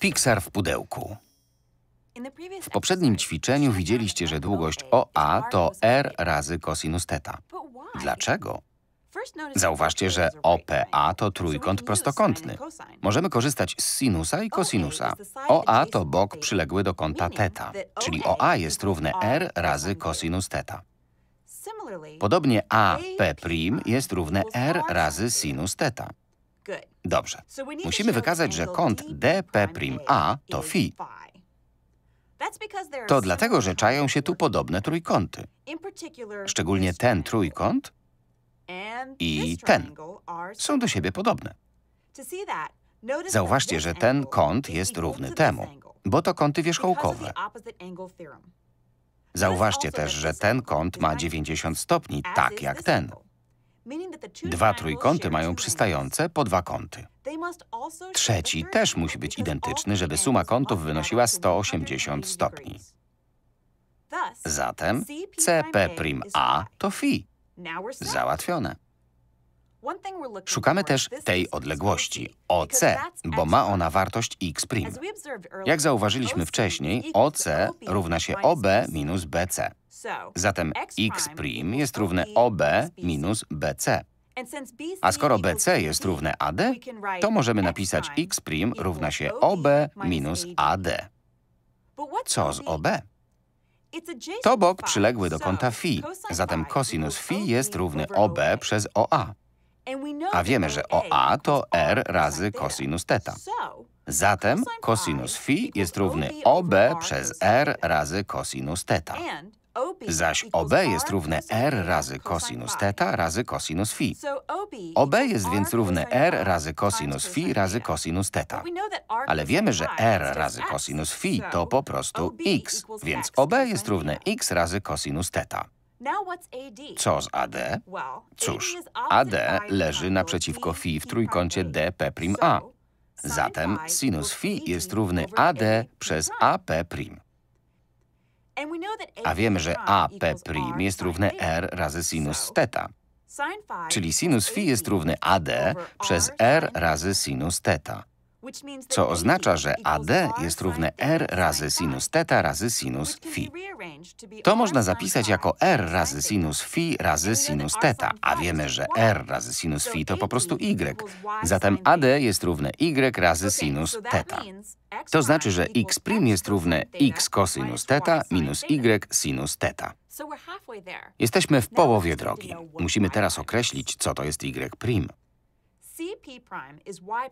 Pixar w pudełku. W poprzednim ćwiczeniu widzieliście, że długość OA to r razy cosinus theta. Dlaczego? Zauważcie, że OPA to trójkąt prostokątny. Możemy korzystać z sinusa i kosinusa. OA to bok przyległy do kąta theta, czyli OA jest równe r y razy cosinus theta. Podobnie AP' jest równe r razy sinus theta. Dobrze. Musimy wykazać, że kąt dp'a a to phi. To dlatego, że czają się tu podobne trójkąty. Szczególnie ten trójkąt i ten są do siebie podobne. Zauważcie, że ten kąt jest równy temu, bo to kąty wierzchołkowe. Zauważcie też, że ten kąt ma 90 stopni, tak jak ten. Dwa trójkąty mają przystające po dwa kąty. Trzeci też musi być identyczny, żeby suma kątów wynosiła 180 stopni. Zatem CP'A y. to phi. Załatwione. Szukamy też tej odległości, OC, bo ma ona wartość x'. Jak zauważyliśmy wcześniej, OC równa się OB minus BC. Zatem x' jest równe OB minus BC. A skoro BC jest równe AD, to możemy napisać x' równa się OB minus AD. Co z OB? To bok przyległy do kąta φ, zatem cosinus φ jest równy OB przez OA. A wiemy, że OA to R razy cosinus θ. Zatem cosinus φ jest równy OB przez R razy cosinus θ. Zaś OB jest równe R razy cosinus θ razy cosinus φ. OB jest więc równe R razy cosinus φ razy cosinus θ. Ale wiemy, że R razy cosinus φ to po prostu x, więc OB jest równe x razy cosinus θ. Co z AD? Cóż, AD leży naprzeciwko φ w trójkącie Dp'A. Zatem sinus φ e jest równy AD przez AP'. A wiemy, że AP' jest równe R razy sinus theta, Czyli sinus phi jest równy AD przez R razy sinus theta co oznacza, że AD y jest równe R razy sinus theta razy sinus phi. To można zapisać jako R razy sinus phi razy sinus theta, a wiemy, że R razy sinus phi to po prostu Y. y. y Zatem AD jest równe Y razy sinus theta. To znaczy, że x' jest równe x cosinus theta minus y sinus theta. Jesteśmy w połowie drogi. Musimy teraz określić, co to jest y'.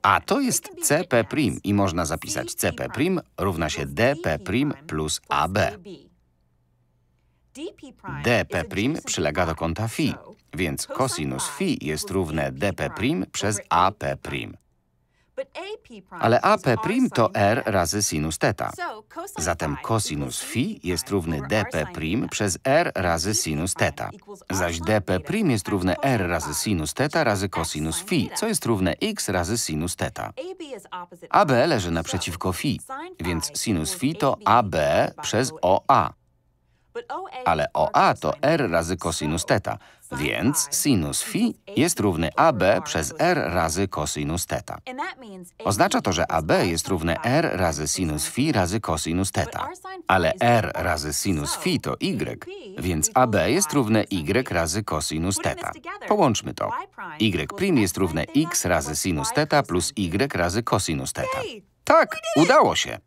A to jest CP prim i można zapisać CP prim równa się DP prim plus AB. DP prim przylega do kąta φ, więc cosinus φ jest równe DP prim przez AP prim. Ale AP prim to R razy sinus theta, Zatem cosinus phi jest równy dp prim przez R razy sinus theta. Zaś dp prim jest równe R razy sinus theta razy cosinus phi, co jest równe x razy sinus theta. AB leży naprzeciwko phi, więc sinus phi to AB przez OA. Ale OA to R razy cosinus θ, więc sinus phi jest równy AB przez R razy cosinus θ. Oznacza to, że AB jest równe R razy sinus phi razy cosinus θ. Ale R razy sinus phi to Y, więc AB jest równe Y razy cosinus θ. Połączmy to. Y' jest równe X razy sinus θ plus Y razy cosinus θ. Tak, udało się!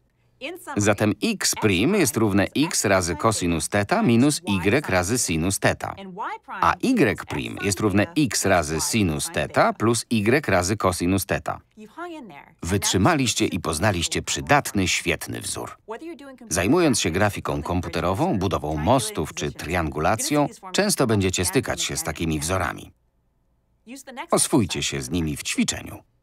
Zatem x' jest równe x razy cosinus θ minus y razy sinus θ. A y' jest równe x razy sinus θ plus y razy cosinus θ. Wytrzymaliście i poznaliście przydatny, świetny wzór. Zajmując się grafiką komputerową, budową mostów czy triangulacją, często będziecie stykać się z takimi wzorami. Oswójcie się z nimi w ćwiczeniu.